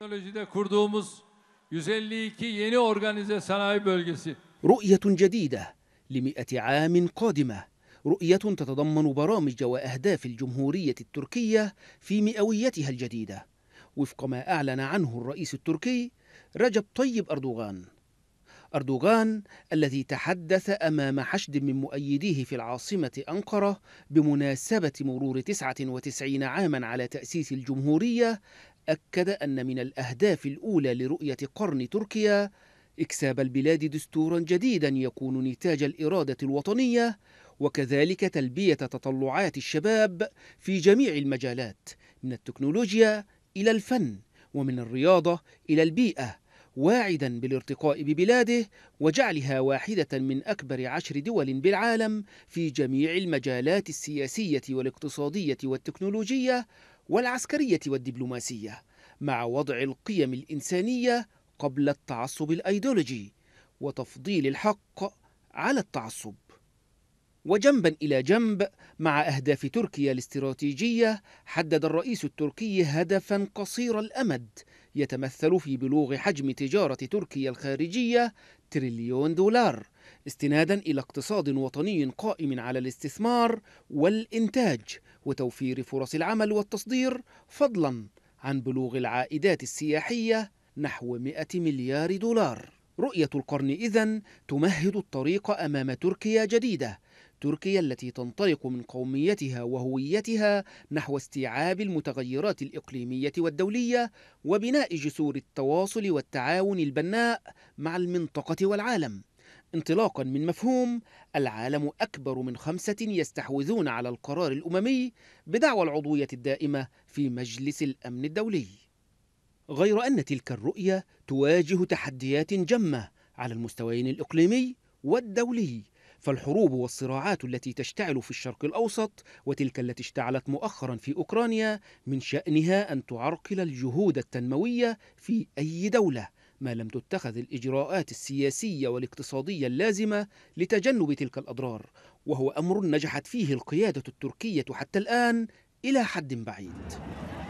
Teknolojide kurduğumuz 152 yeni organize sanayi bölgesi. رؤية جديدة لمئة عام قادمة رؤية تتضمن برامج وأهداف الجمهورية التركية في مئويتها الجديدة وفق ما أعلن عنه الرئيس التركي رجب طيب أردوغان أردوغان الذي تحدث أمام حشد من مؤيديه في العاصمة أنقرة بمناسبة مرور 99 عاما على تأسيس الجمهورية أكد أن من الأهداف الأولى لرؤية قرن تركيا إكساب البلاد دستورا جديدا يكون نتاج الإرادة الوطنية وكذلك تلبية تطلعات الشباب في جميع المجالات من التكنولوجيا إلى الفن ومن الرياضة إلى البيئة واعدا بالارتقاء ببلاده وجعلها واحدة من أكبر عشر دول بالعالم في جميع المجالات السياسية والاقتصادية والتكنولوجية والعسكرية والدبلوماسية مع وضع القيم الإنسانية قبل التعصب الأيديولوجي وتفضيل الحق على التعصب وجنبا إلى جنب مع أهداف تركيا الاستراتيجية حدد الرئيس التركي هدفا قصير الأمد يتمثل في بلوغ حجم تجارة تركيا الخارجية تريليون دولار استنادا إلى اقتصاد وطني قائم على الاستثمار والإنتاج وتوفير فرص العمل والتصدير فضلا عن بلوغ العائدات السياحية نحو 100 مليار دولار رؤية القرن إذن تمهد الطريق أمام تركيا جديدة تركيا التي تنطلق من قوميتها وهويتها نحو استيعاب المتغيرات الإقليمية والدولية وبناء جسور التواصل والتعاون البناء مع المنطقة والعالم انطلاقا من مفهوم العالم أكبر من خمسة يستحوذون على القرار الأممي بدعوى العضوية الدائمة في مجلس الأمن الدولي غير أن تلك الرؤية تواجه تحديات جمة على المستويين الإقليمي والدولي فالحروب والصراعات التي تشتعل في الشرق الاوسط وتلك التي اشتعلت مؤخرا في اوكرانيا من شانها ان تعرقل الجهود التنمويه في اي دوله ما لم تتخذ الاجراءات السياسيه والاقتصاديه اللازمه لتجنب تلك الاضرار وهو امر نجحت فيه القياده التركيه حتى الان الى حد بعيد